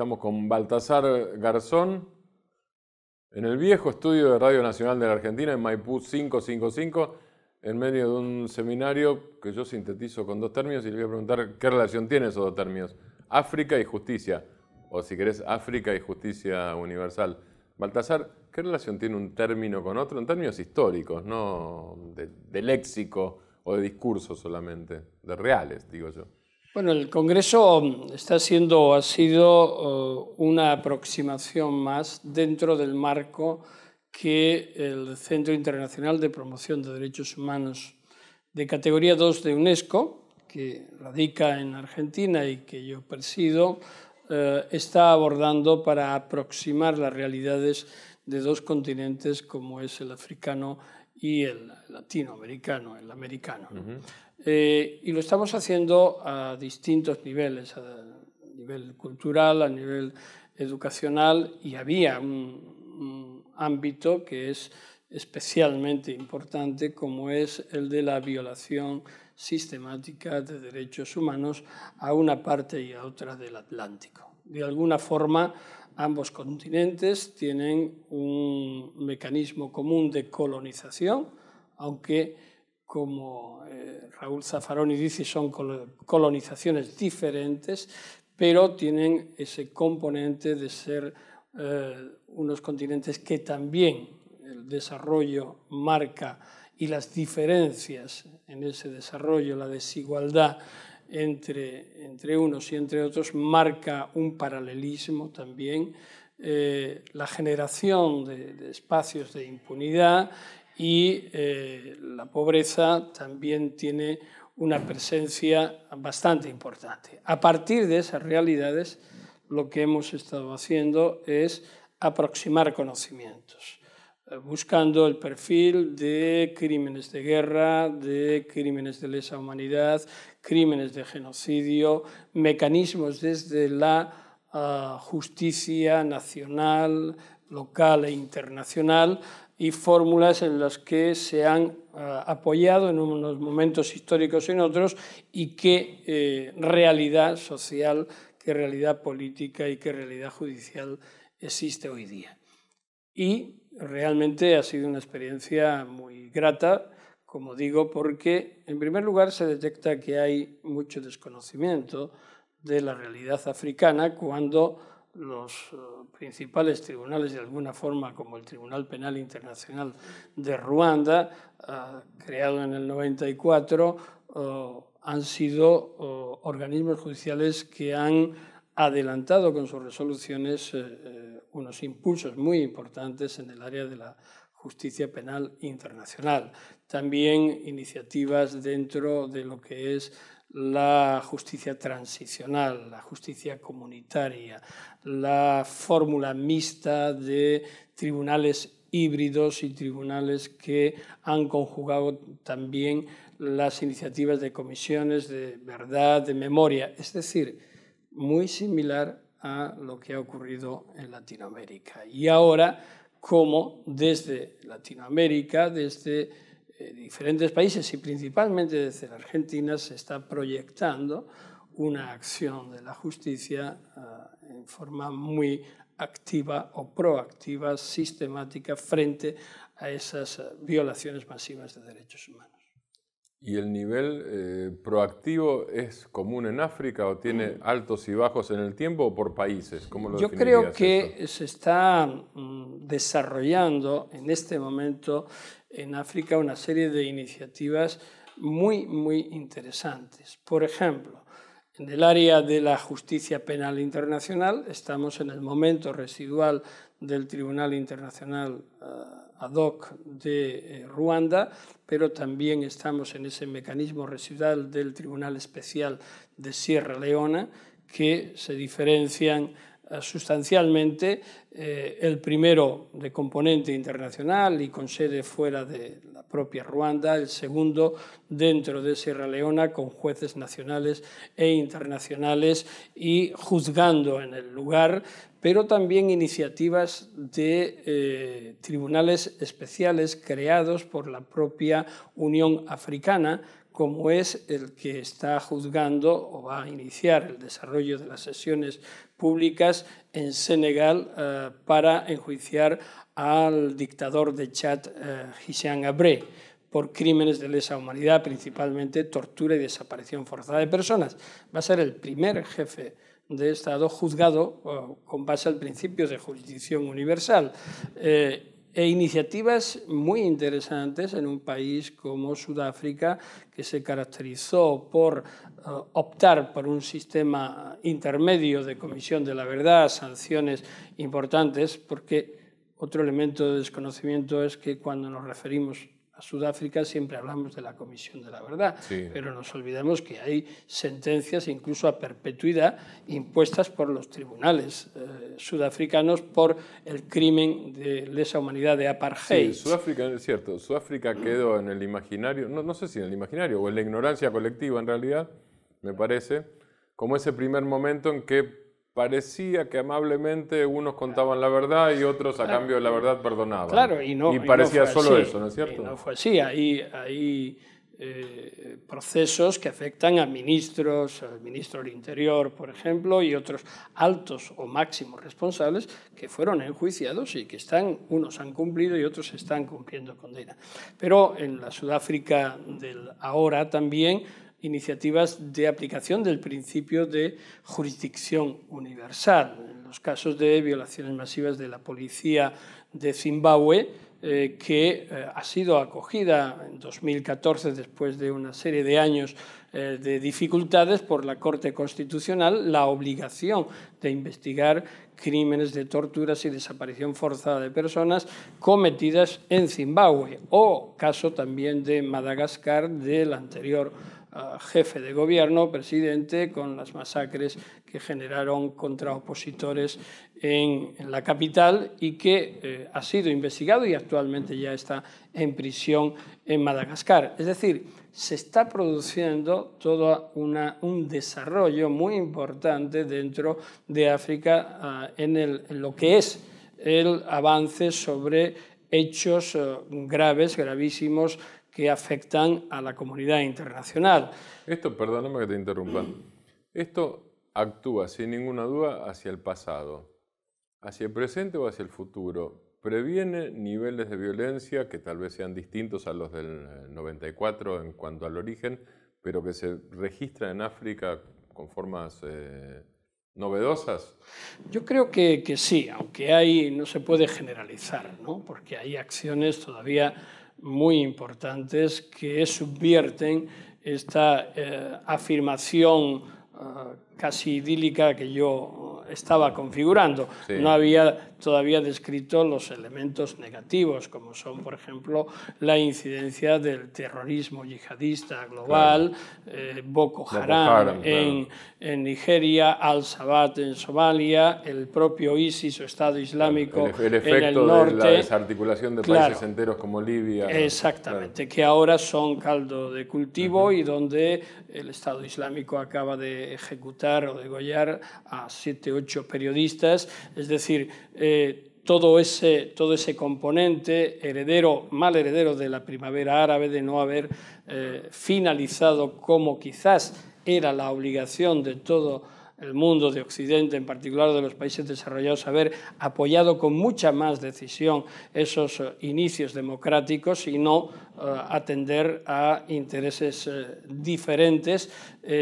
Estamos con Baltasar Garzón en el viejo estudio de Radio Nacional de la Argentina, en Maipú 555, en medio de un seminario que yo sintetizo con dos términos y le voy a preguntar qué relación tienen esos dos términos, África y justicia, o si querés, África y justicia universal. Baltasar, ¿qué relación tiene un término con otro en términos históricos, no de, léxico o de discurso solamente, de reales, digo yo? Bueno, el Congreso mm, está siendo ha sido eh, una aproximación más dentro del marco que el Centro Internacional de Promoción de Derechos Humanos de categoría 2 de UNESCO, que radica en Argentina y que yo presido, eh, está abordando para aproximar las realidades de dos continentes como es el africano y el latinoamericano, el americano. Eh, y lo estamos haciendo a distintos niveles, a nivel cultural, a nivel educacional, y había un, un ámbito que es especialmente importante como es el de la violación sistemática de derechos humanos a una parte y a otra del Atlántico. De alguna forma, Ambos continentes tienen un mecanismo común de colonización, aunque, como eh, Raúl Zafaroni dice, son colonizaciones diferentes, pero tienen ese componente de ser eh, unos continentes que también el desarrollo marca y las diferencias en ese desarrollo, la desigualdad entre, unos y entre otros marca un paralelismo también, eh, la generación de, espacios de impunidad y eh, la pobreza también tiene una presencia bastante importante. A partir de esas realidades, lo que hemos estado haciendo es aproximar conocimientos, eh, buscando el perfil de crímenes de guerra, de crímenes de lesa humanidad, crímenes de genocidio, mecanismos desde la ah, justicia nacional, local e internacional y fórmulas en las que se han ah, apoyado en unos momentos históricos y en otros y qué eh, realidad social, qué realidad política y qué realidad judicial existe hoy día. Y realmente ha sido una experiencia muy grata como digo, porque en primer lugar se detecta que hay mucho desconocimiento de la realidad africana cuando los eh, principales tribunales, de alguna forma, como el Tribunal Penal Internacional de Ruanda, eh, creado en el 94, eh, han sido organismos judiciales que han adelantado con sus resoluciones unos impulsos muy importantes en el área de la justicia penal internacional. También iniciativas dentro de lo que es la justicia transicional, la justicia comunitaria, la fórmula mixta de tribunales híbridos y tribunales que han conjugado también las iniciativas de comisiones de verdad, de memoria, es decir, muy similar a lo que ha ocurrido en Latinoamérica. Y ahora como desde Latinoamérica, desde eh, diferentes países y principalmente desde la Argentina se está proyectando una acción de la justicia ah, en forma muy activa o proactiva, sistemática, frente a esas ah, violaciones masivas de derechos humanos. ¿Y el nivel eh, proactivo es común en África o tiene mm. altos y bajos en el tiempo o por países? Yo creo que se está mm, desarrollando en este momento en África una serie de iniciativas muy, muy interesantes. Por ejemplo, en el área de la justicia penal internacional estamos en el momento residual del Tribunal Internacional eh, ad hoc de eh, Ruanda, pero también estamos en ese mecanismo residual del Tribunal Especial de Sierra Leona, que se diferencian eh, sustancialmente eh, el primero de componente internacional y con sede fuera de la propia Ruanda, el segundo dentro de Sierra Leona con jueces nacionales e internacionales y juzgando en el lugar, pero también iniciativas de eh, tribunales especiales creados por la propia Unión Africana como es el que está juzgando o va a iniciar el desarrollo de las sesiones públicas en Senegal eh, para enjuiciar al dictador de Chad, eh, Abre por crímenes de lesa humanidad, principalmente tortura y desaparición forzada de personas. Va a ser el primer jefe de Estado juzgado eh, con base al principio de jurisdicción universal. Eh, e iniciativas muy interesantes en un país como Sudáfrica, que se caracterizó por eh, optar por un sistema intermedio de comisión de la verdad, sanciones importantes, porque otro elemento de desconocimiento es que cuando nos referimos Sudáfrica siempre hablamos de la Comisión de la Verdad, pero nos olvidamos que hay sentencias incluso a perpetuidad impuestas por los tribunales eh, sudafricanos por el crimen de lesa humanidad de apartheid. Sí, Sudáfrica, es cierto, Sudáfrica quedó en el imaginario, no, no sé si en el imaginario o en la ignorancia colectiva en realidad, me parece, como ese primer momento en que parecía que amablemente unos contaban la verdad y otros a cambio de la verdad perdonaban. Claro, y parecía solo eso, ¿no es cierto? no fue así. Hay, eh, procesos que afectan a ministros, al ministro del Interior, por ejemplo, y otros altos o máximos responsables que fueron enjuiciados y que están, unos han cumplido y otros están cumpliendo condena. Pero en la Sudáfrica del ahora también iniciativas de aplicación del principio de jurisdicción universal. En los casos de violaciones masivas de la policía de Zimbabue, eh, que eh, ha sido acogida en 2014 después de una serie de años eh, de dificultades por la Corte Constitucional la obligación de investigar crímenes de torturas y desaparición forzada de personas cometidas en Zimbabue o caso también de Madagascar del anterior jefe de gobierno, presidente, con las masacres que generaron contra opositores en, la capital y que eh, ha sido investigado y actualmente ya está en prisión en Madagascar. Es decir, se está produciendo todo un desarrollo muy importante dentro de África ah, en lo que es el avance sobre hechos ah, graves, gravísimos, que afectan a la comunidad internacional. Esto, perdóname que te interrumpa, esto actúa sin ninguna duda hacia el pasado, hacia el presente o hacia el futuro. Previene niveles de violencia que tal vez sean distintos a los del 94 eh, en cuanto al origen, pero que se registra en África con formas eh, novedosas? Yo creo que, que, sí, aunque hay, no se puede generalizar, ¿no? porque hay acciones todavía muy importantes que subvierten esta eh, afirmación ah, casi idílica que yo estaba configurando. No había todavía descrito los elementos negativos, como son, por ejemplo, la incidencia del terrorismo yihadista global, eh, Boko, Haram en, Nigeria, Al-Shabaab en Somalia, el propio ISIS o Estado Islámico el, efecto en el norte. De la desarticulación de países enteros como Libia. Exactamente, que ahora son caldo de cultivo y donde el Estado Islámico acaba de ejecutar o degollar a siete, ocho periodistas, es decir, eh, todo ese, todo ese componente heredero, mal heredero de la primavera árabe, de no haber eh, finalizado como quizás era la obligación de todo el mundo de Occidente, en particular de los países desarrollados, haber apoyado con mucha más decisión esos eh, inicios democráticos y no atender a intereses diferentes,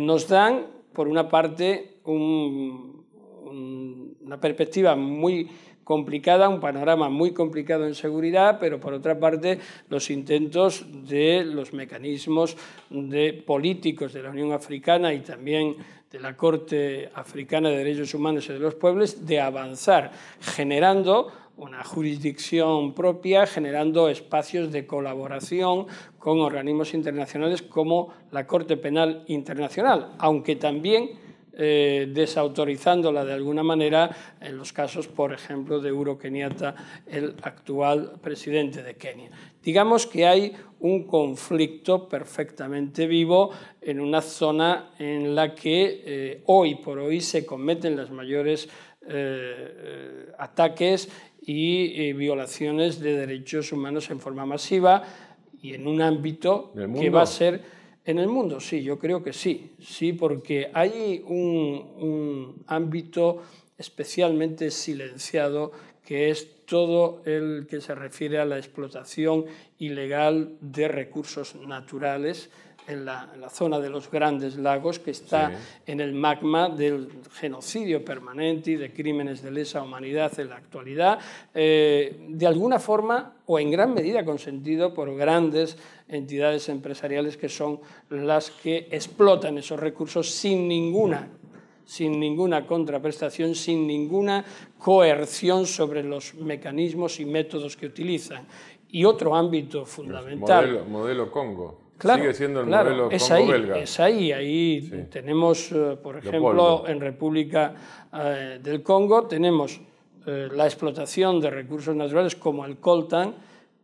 nos dan por una parte, una perspectiva muy complicada, un panorama muy complicado en seguridad, pero por otra parte los intentos de los mecanismos de políticos de la Unión Africana y también de la Corte Africana de Derechos Humanos y de los Pueblos de avanzar generando una jurisdicción propia, generando espacios de colaboración con organismos internacionales como la Corte Penal Internacional, aunque también eh, desautorizándola de alguna manera en los casos, por ejemplo, de EuroKeniata, Kenyatta, el actual presidente de Kenia. Digamos que hay un conflicto perfectamente vivo en una zona en la que eh, hoy por hoy se cometen las mayores eh, ataques y eh, violaciones de derechos humanos en forma masiva y en un ámbito que va a ser en el mundo. Sí, yo creo que sí, sí, porque hay un ámbito especialmente silenciado que es todo el que se refiere a la explotación ilegal de recursos naturales en la, zona de los grandes lagos, que está en el magma del genocidio permanente y de crímenes de lesa humanidad en la actualidad, eh, de alguna forma o en gran medida consentido por grandes entidades empresariales que son las que explotan esos recursos sin ninguna sin ninguna contraprestación, sin ninguna coerción sobre los mecanismos y métodos que utilizan. Y otro ámbito fundamental. Modelo, modelo Congo. Sigue siendo el modelo es belga. Es ahí, ahí tenemos, eh, por ejemplo, en República eh, del Congo, tenemos eh, la explotación de recursos naturales como el coltan,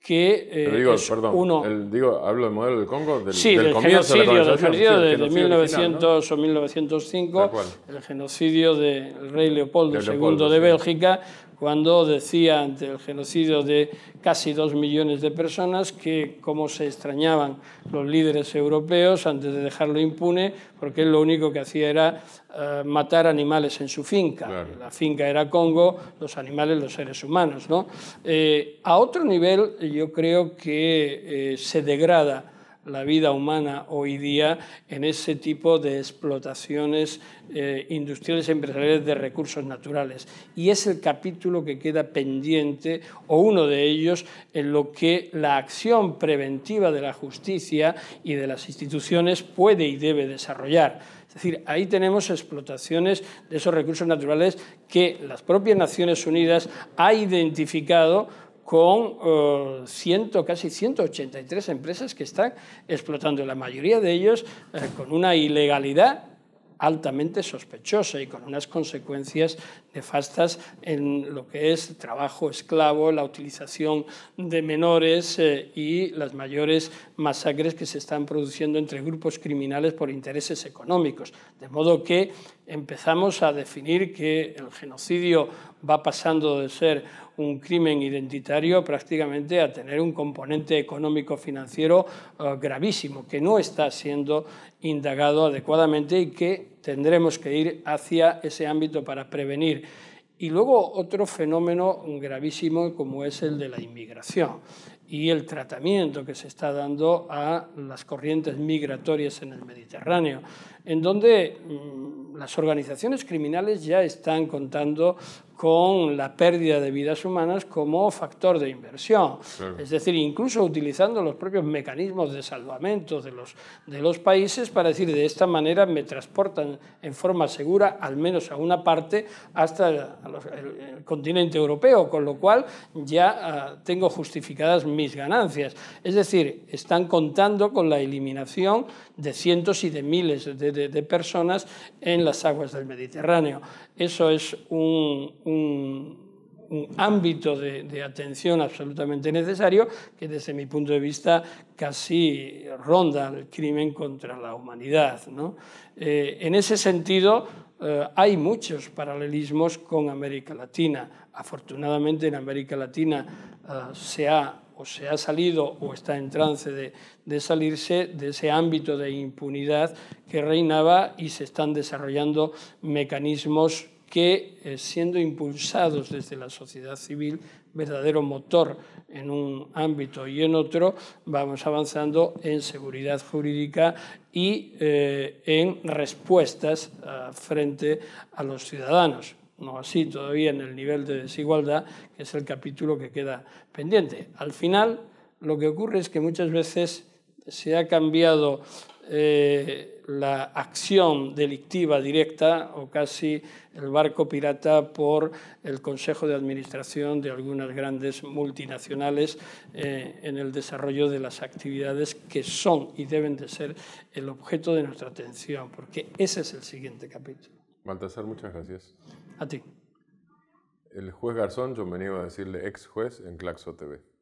que digo, perdón, uno... digo, hablo del modelo del Congo, del, sí, del, genocidio, de 1900 o 1905, el genocidio del rey Leopoldo, II de Bélgica, cuando decía ante el genocidio de casi dos millones de personas que cómo se extrañaban los líderes europeos antes de dejarlo impune, porque él lo único que hacía era eh, matar animales en su finca. La finca era Congo, los animales los seres humanos. Eh, a otro nivel yo creo que eh, se degrada la vida humana hoy día en ese tipo de explotaciones eh, industriales y empresariales de recursos naturales. Y es el capítulo que queda pendiente, o uno de ellos, en lo que la acción preventiva de la justicia y de las instituciones puede y debe desarrollar. Es decir, ahí tenemos explotaciones de esos recursos naturales que las propias Naciones Unidas ha identificado con eh, casi 183 empresas que están explotando, la mayoría de ellos eh, con una ilegalidad altamente sospechosa y con unas consecuencias nefastas en lo que es trabajo esclavo, la utilización de menores eh, y las mayores masacres que se están produciendo entre grupos criminales por intereses económicos. De modo que empezamos a definir que el genocidio va pasando de ser un crimen identitario prácticamente a tener un componente económico-financiero eh, gravísimo, que no está siendo indagado adecuadamente y que tendremos que ir hacia ese ámbito para prevenir. Y luego otro fenómeno gravísimo como es el de la inmigración y el tratamiento que se está dando a las corrientes migratorias en el Mediterráneo en donde mm, las organizaciones criminales ya están contando con la pérdida de vidas humanas como factor de inversión. Es decir, incluso utilizando los propios mecanismos de salvamento de los, de los países para decir, de esta manera me transportan en forma segura, al menos a una parte, hasta el, continente europeo, con lo cual ya ah, tengo justificadas mis ganancias. Es decir, están contando con la eliminación de cientos y de miles de de, personas en las aguas del Mediterráneo. Eso es un, ámbito de, atención absolutamente necesario que desde mi punto de vista casi ronda el crimen contra la humanidad. ¿no? Eh, en ese sentido, eh, hay muchos paralelismos con América Latina. Afortunadamente en América Latina eh, se ha o se ha salido o está en trance de, salirse de ese ámbito de impunidad que reinaba y se están desarrollando mecanismos que, eh, siendo impulsados desde la sociedad civil, verdadero motor en un ámbito y en otro, vamos avanzando en seguridad jurídica y eh, en respuestas ah, frente a los ciudadanos no así todavía en el nivel de desigualdad, que es el capítulo que queda pendiente. Al final, lo que ocurre es que muchas veces se ha cambiado eh, la acción delictiva directa o casi el barco pirata por el Consejo de Administración de algunas grandes multinacionales eh, en el desarrollo de las actividades que son y deben de ser el objeto de nuestra atención, porque ese es el siguiente capítulo. Baltasar, muchas gracias. A ti. El juez Garzón, yo me iba a decirle ex juez en Claxo TV.